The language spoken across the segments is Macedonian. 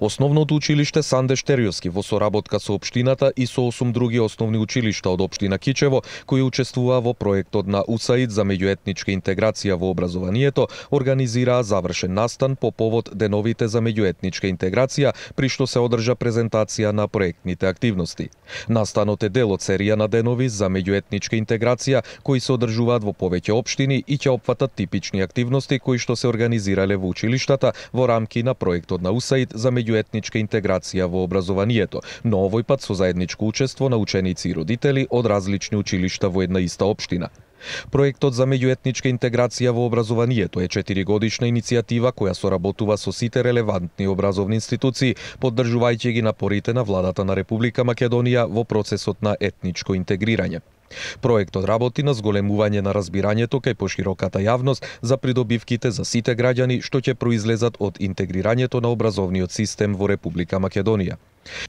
Основното училиште Санде Штериоски во соработка со општината и со 8 други основни училишта од општина Кичево, кои учествуваа во проектот на УСАИД за меѓуетничка интеграција во образованието, организираа завршен настан по повод деновите за меѓуетничка интеграција, при што се одржа презентација на проектните активности. Настанот е дел од серија на денови за меѓуетничка интеграција кои се одржуваат во повеќе општини и ќе опфатат типични активности кои што се организирале во училиштата во рамки на проектот на УСАИД за меѓу меѓуетничка интеграција во образованието, но овој пат со заедничко учество на ученици и родители од различни училишта во една иста општина. Проектот за меѓуетничка интеграција во образованието е 4 годишна иницијатива која соработува со сите релевантни образовни институции, поддржувајќи ги напорите на владата на Република Македонија во процесот на етничко интегрирање. Проектот работи на зголемување на разбирањето кај пошироката јавност за придобивките за сите граѓани што ќе произлезат од интегрирањето на образовниот систем во Република Македонија.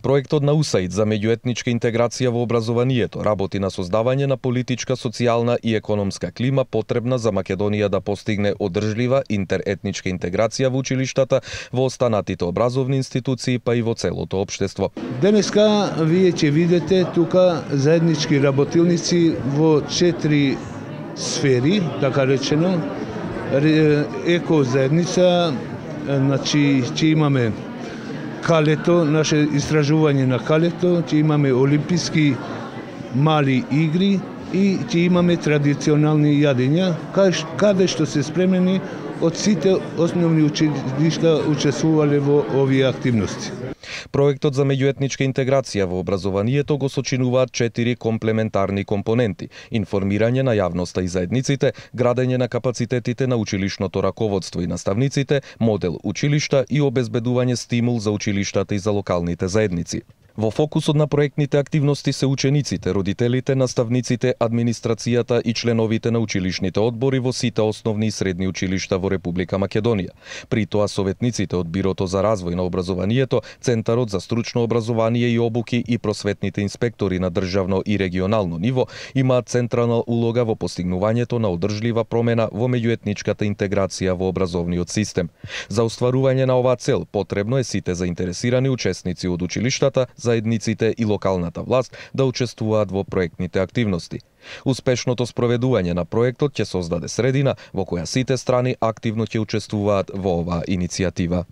Проектот на УСАИД за меѓуетничка интеграција во образованието работи на создавање на политичка, социјална и економска клима потребна за Македонија да постигне одржлива интеретничка интеграција во училиштата, во останатите образовни институции, па и во целото општество. Денеска вие ќе видите тука заеднички работилници во четири сфери, така речено, еко заедница, значи ќе имаме калето, наше истражување на калето, ќе имаме олимписки мали игри и ќе имаме традиционални јадења, каде што се спремени од сите основни училишта учествувале во овие активности. Проектот за меѓуетничка интеграција во образованието го сочинуваат четири комплементарни компоненти: информирање на јавноста и заедниците, градење на капацитетите на училишното раководство и наставниците, модел училишта и обезбедување стимул за училиштата и за локалните заедници. Во фокусот на проектните активности се учениците, родителите, наставниците, администрацијата и членовите на училишните одбори во сите основни и средни училишта во Република Македонија. При тоа советниците од Бирото за развој на образованието, Центарот за стручно образование и обуки и просветните инспектори на државно и регионално ниво имаат централна улога во постигнувањето на одржлива промена во меѓуетничката интеграција во образовниот систем. За остварување на оваа цел потребно е сите заинтересирани учесници од училиштата, заедниците и локалната власт да учествуваат во проектните активности. Успешното спроведување на проектот ќе создаде средина во која сите страни активно активно ќе учествуваат во оваа иницијатива.